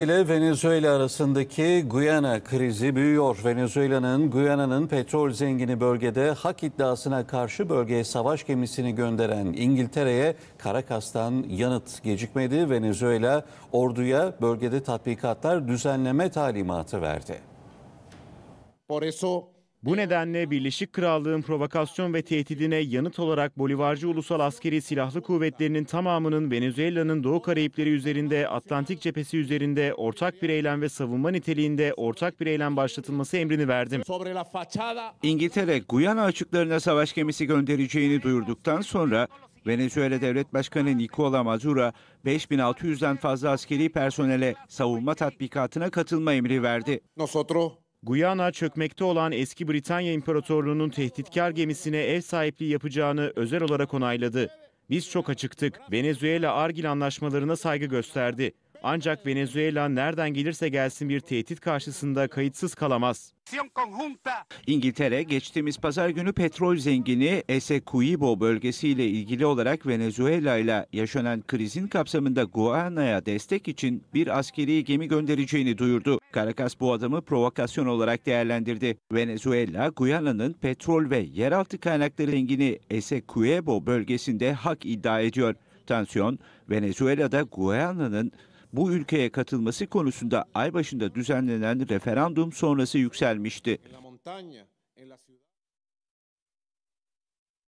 ile Venezuela arasındaki Guyana krizi büyüyor. Venezuela'nın Guyana'nın petrol zengini bölgede hak iddiasına karşı bölgeye savaş gemisini gönderen İngiltere'ye Karakas'tan yanıt gecikmedi. Venezuela orduya bölgede tatbikatlar düzenleme talimatı verdi. Por eso bu nedenle Birleşik Krallığın provokasyon ve tehdidine yanıt olarak Bolivarcı Ulusal Askeri Silahlı Kuvvetleri'nin tamamının Venezuela'nın Doğu Karayipleri üzerinde Atlantik cephesi üzerinde ortak bir eylem ve savunma niteliğinde ortak bir eylem başlatılması emrini verdim. İngiltere, Guyana açıklarına savaş gemisi göndereceğini duyurduktan sonra Venezuela Devlet Başkanı Nicola Maduro 5600'den fazla askeri personele savunma tatbikatına katılma emri verdi. Nosotros Guyana çökmekte olan eski Britanya İmparatorluğu'nun tehditkar gemisine ev sahipliği yapacağını özel olarak onayladı. Biz çok açıktık. Venezuela Argil anlaşmalarına saygı gösterdi. Ancak Venezuela nereden gelirse gelsin bir tehdit karşısında kayıtsız kalamaz. İngiltere geçtiğimiz pazar günü petrol zengini Esequibo bölgesiyle ilgili olarak Venezuela ile yaşanan krizin kapsamında Guyana'ya destek için bir askeri gemi göndereceğini duyurdu. Caracas bu adımı provokasyon olarak değerlendirdi. Venezuela, Guyana'nın petrol ve yeraltı kaynakları zengini Esequibo bölgesinde hak iddia ediyor. Tansiyon, Venezuela'da Guyana'nın bu ülkeye katılması konusunda ay başında düzenlenen referandum sonrası yükselmişti.